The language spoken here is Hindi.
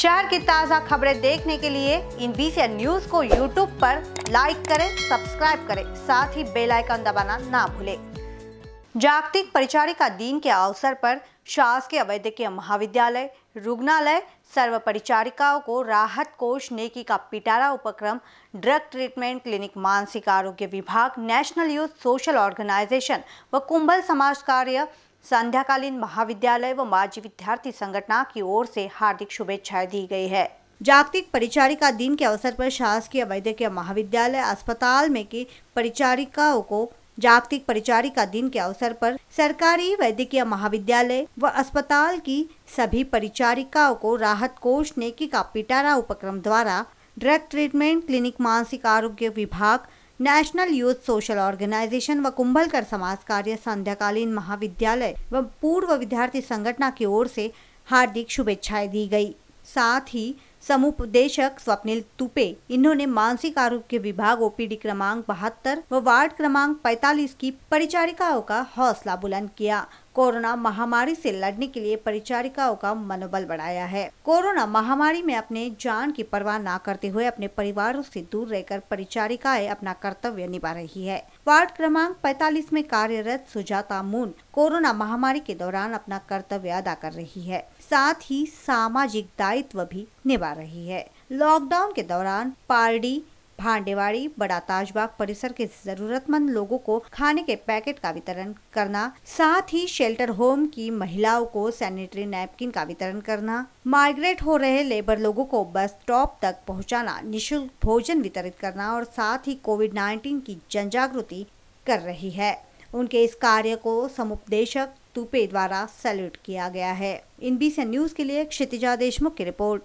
शहर की ताज़ा खबरें देखने के लिए इन बीसी न्यूज को यूट्यूब पर लाइक करें सब्सक्राइब करें साथ ही बेल आइकन दबाना ना भूलें जागतिक परिचारिका दिन के अवसर पर शासकीय वैद्यकीय महाविद्यालय रुग्णालय सर्व परिचारिकाओं को राहत कोष नेकी का पिटारा उपक्रम ड्रग ट्रीटमेंट क्लिनिक मानसिक आरोग्य विभाग नेशनल यूथ सोशल ऑर्गेनाइजेशन व कुंभल समाज कार्य संध्याकालीन महाविद्यालय व माजी विद्यार्थी संगठना की ओर से हार्दिक शुभेच्छाएं दी गई है जागतिक परिचारिका दिन के अवसर पर शासकीय वैद्यकीय महाविद्यालय अस्पताल में की परिचारिकाओं को जागतिक परिचारिका दिन के अवसर पर सरकारी वैद्यकीय महाविद्यालय व अस्पताल की सभी परिचारिकाओं को राहत कोष नेकी का पिटारा उपक्रम द्वारा ड्रग ट्रीटमेंट क्लिनिक मानसिक आरोग्य विभाग नेशनल यूथ सोशल ऑर्गेनाइजेशन व कुंभलकर समाज कार्य संध्याकालीन महाविद्यालय व पूर्व विद्यार्थी संगठन की ओर से हार्दिक शुभेच्छाएं दी गई साथ ही समुपदेशक स्वप्निल तुपे इन्होंने मानसिक आरोग्य विभाग ओपीडी क्रमांक बहत्तर व वार्ड क्रमांक 45 की परिचारिकाओं का हौसला बुलंद किया कोरोना महामारी से लड़ने के लिए परिचारिकाओं का मनोबल बढ़ाया है कोरोना महामारी में अपने जान की परवाह ना करते हुए अपने परिवारों से दूर रहकर परिचारिकाएं अपना कर्तव्य निभा रही है वार्ड क्रमांक 45 में कार्यरत सुजाता मून कोरोना महामारी के दौरान अपना कर्तव्य अदा कर रही है साथ ही सामाजिक दायित्व भी निभा रही है लॉकडाउन के दौरान पार्टी भांडेवाड़ी बड़ा ताजबाग परिसर के जरूरतमंद लोगों को खाने के पैकेट का वितरण करना साथ ही शेल्टर होम की महिलाओं को सैनिटरी नैपकिन का वितरण करना माइग्रेट हो रहे लेबर लोगों को बस स्टॉप तक पहुंचाना, निशुल्क भोजन वितरित करना और साथ ही कोविड 19 की जन जागृति कर रही है उनके इस कार्य को समुपदेशक तुपे द्वारा सैल्यूट किया गया है इन बी न्यूज के लिए क्षितिजा देशमुख की रिपोर्ट